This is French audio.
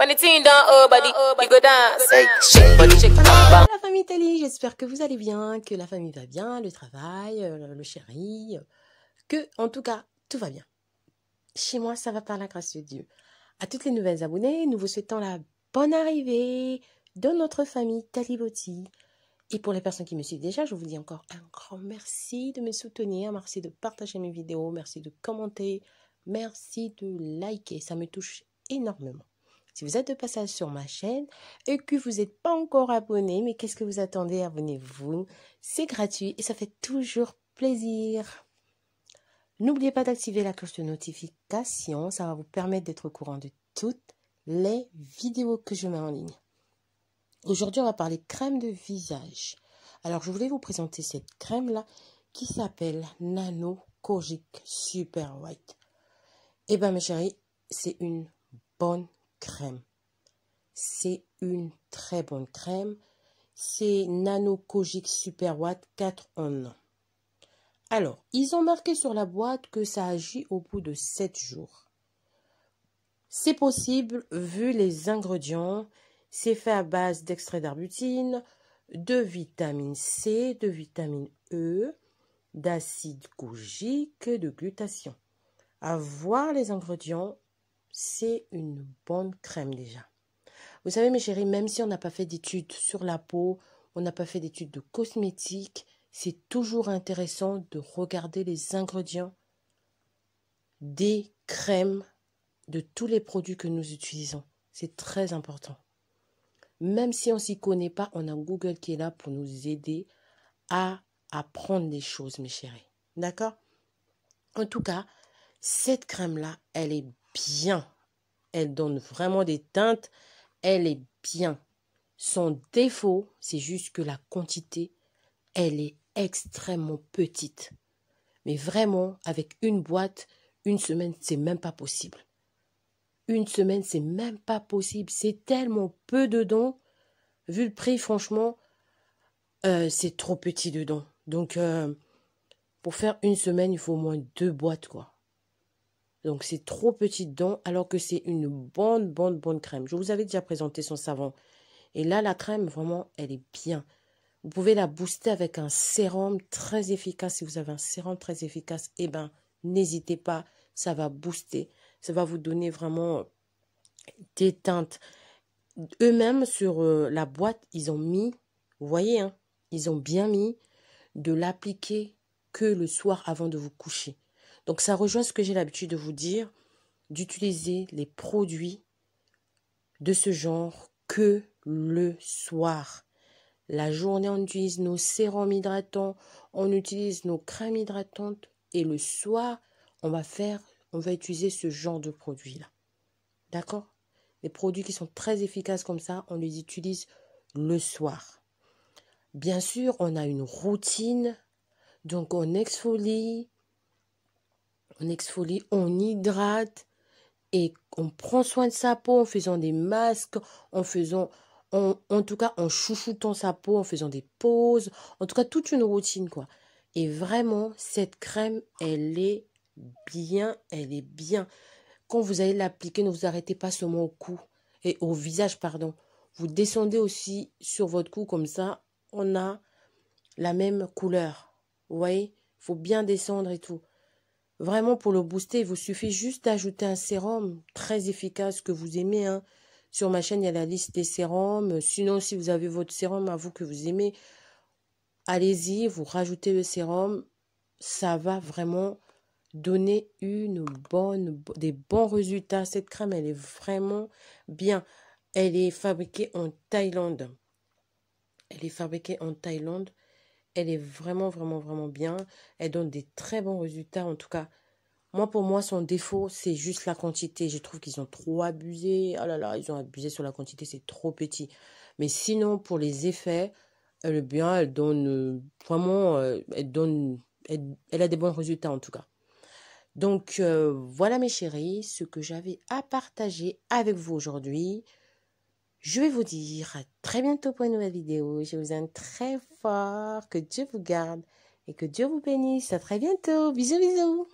La famille Tali, j'espère que vous allez bien, que la famille va bien, le travail, euh, le chéri, euh, que en tout cas, tout va bien. Chez moi, ça va par la grâce de Dieu. À toutes les nouvelles abonnées, nous vous souhaitons la bonne arrivée de notre famille Taliboti. Et pour les personnes qui me suivent déjà, je vous dis encore un grand merci de me soutenir, merci de partager mes vidéos, merci de commenter, merci de liker, ça me touche énormément. Si vous êtes de passage sur ma chaîne et que vous n'êtes pas encore abonné, mais qu'est-ce que vous attendez Abonnez-vous. C'est gratuit et ça fait toujours plaisir. N'oubliez pas d'activer la cloche de notification. Ça va vous permettre d'être au courant de toutes les vidéos que je mets en ligne. Aujourd'hui, on va parler crème de visage. Alors, je voulais vous présenter cette crème-là qui s'appelle Nano Kojic Super White. Eh bien, mes chéris, c'est une bonne crème. C'est une très bonne crème. C'est Nano Super Watt 4 en 1. Alors, ils ont marqué sur la boîte que ça agit au bout de 7 jours. C'est possible vu les ingrédients. C'est fait à base d'extrait d'arbutine, de vitamine C, de vitamine E, d'acide kojique, de glutation. À voir les ingrédients c'est une bonne crème déjà. Vous savez, mes chéris, même si on n'a pas fait d'études sur la peau, on n'a pas fait d'études de cosmétiques, c'est toujours intéressant de regarder les ingrédients des crèmes de tous les produits que nous utilisons. C'est très important. Même si on s'y connaît pas, on a Google qui est là pour nous aider à apprendre des choses, mes chéris. D'accord En tout cas, cette crème-là, elle est bien. Elle donne vraiment des teintes. Elle est bien. Son défaut, c'est juste que la quantité, elle est extrêmement petite. Mais vraiment, avec une boîte, une semaine, c'est même pas possible. Une semaine, c'est même pas possible. C'est tellement peu dedans. Vu le prix, franchement, euh, c'est trop petit dedans. Donc, euh, pour faire une semaine, il faut au moins deux boîtes, quoi. Donc c'est trop petite dent alors que c'est une bonne, bonne, bonne crème. Je vous avais déjà présenté son savon. Et là, la crème, vraiment, elle est bien. Vous pouvez la booster avec un sérum très efficace. Si vous avez un sérum très efficace, eh ben, n'hésitez pas. Ça va booster. Ça va vous donner vraiment euh, des teintes. Eux-mêmes, sur euh, la boîte, ils ont mis, vous voyez, hein, ils ont bien mis de l'appliquer que le soir avant de vous coucher. Donc ça rejoint ce que j'ai l'habitude de vous dire, d'utiliser les produits de ce genre que le soir. La journée, on utilise nos sérums hydratants, on utilise nos crèmes hydratantes et le soir, on va faire, on va utiliser ce genre de produits-là. D'accord Les produits qui sont très efficaces comme ça, on les utilise le soir. Bien sûr, on a une routine, donc on exfolie, on exfolie, on hydrate et on prend soin de sa peau en faisant des masques, en faisant, en, tout cas, en chouchoutant sa peau, en faisant des pauses, en tout cas, toute une routine, quoi. Et vraiment, cette crème, elle est bien, elle est bien. Quand vous allez l'appliquer, ne vous arrêtez pas seulement au cou et au visage, pardon. Vous descendez aussi sur votre cou comme ça, on a la même couleur. Vous voyez, faut bien descendre et tout. Vraiment, pour le booster, il vous suffit juste d'ajouter un sérum très efficace que vous aimez. Hein. Sur ma chaîne, il y a la liste des sérums. Sinon, si vous avez votre sérum à vous que vous aimez, allez-y, vous rajoutez le sérum. Ça va vraiment donner une bonne, des bons résultats. Cette crème, elle est vraiment bien. Elle est fabriquée en Thaïlande. Elle est fabriquée en Thaïlande elle est vraiment, vraiment, vraiment bien. Elle donne des très bons résultats, en tout cas. Moi, pour moi, son défaut, c'est juste la quantité. Je trouve qu'ils ont trop abusé. Ah oh là là, ils ont abusé sur la quantité, c'est trop petit. Mais sinon, pour les effets, le bien, elle donne euh, vraiment, euh, elle donne, elle, a des bons résultats en tout cas. Donc euh, voilà mes chéris, ce que j'avais à partager avec vous aujourd'hui. Je vais vous dire à très bientôt pour une nouvelle vidéo. Je vous aime très fort. Que Dieu vous garde et que Dieu vous bénisse. À très bientôt. Bisous, bisous.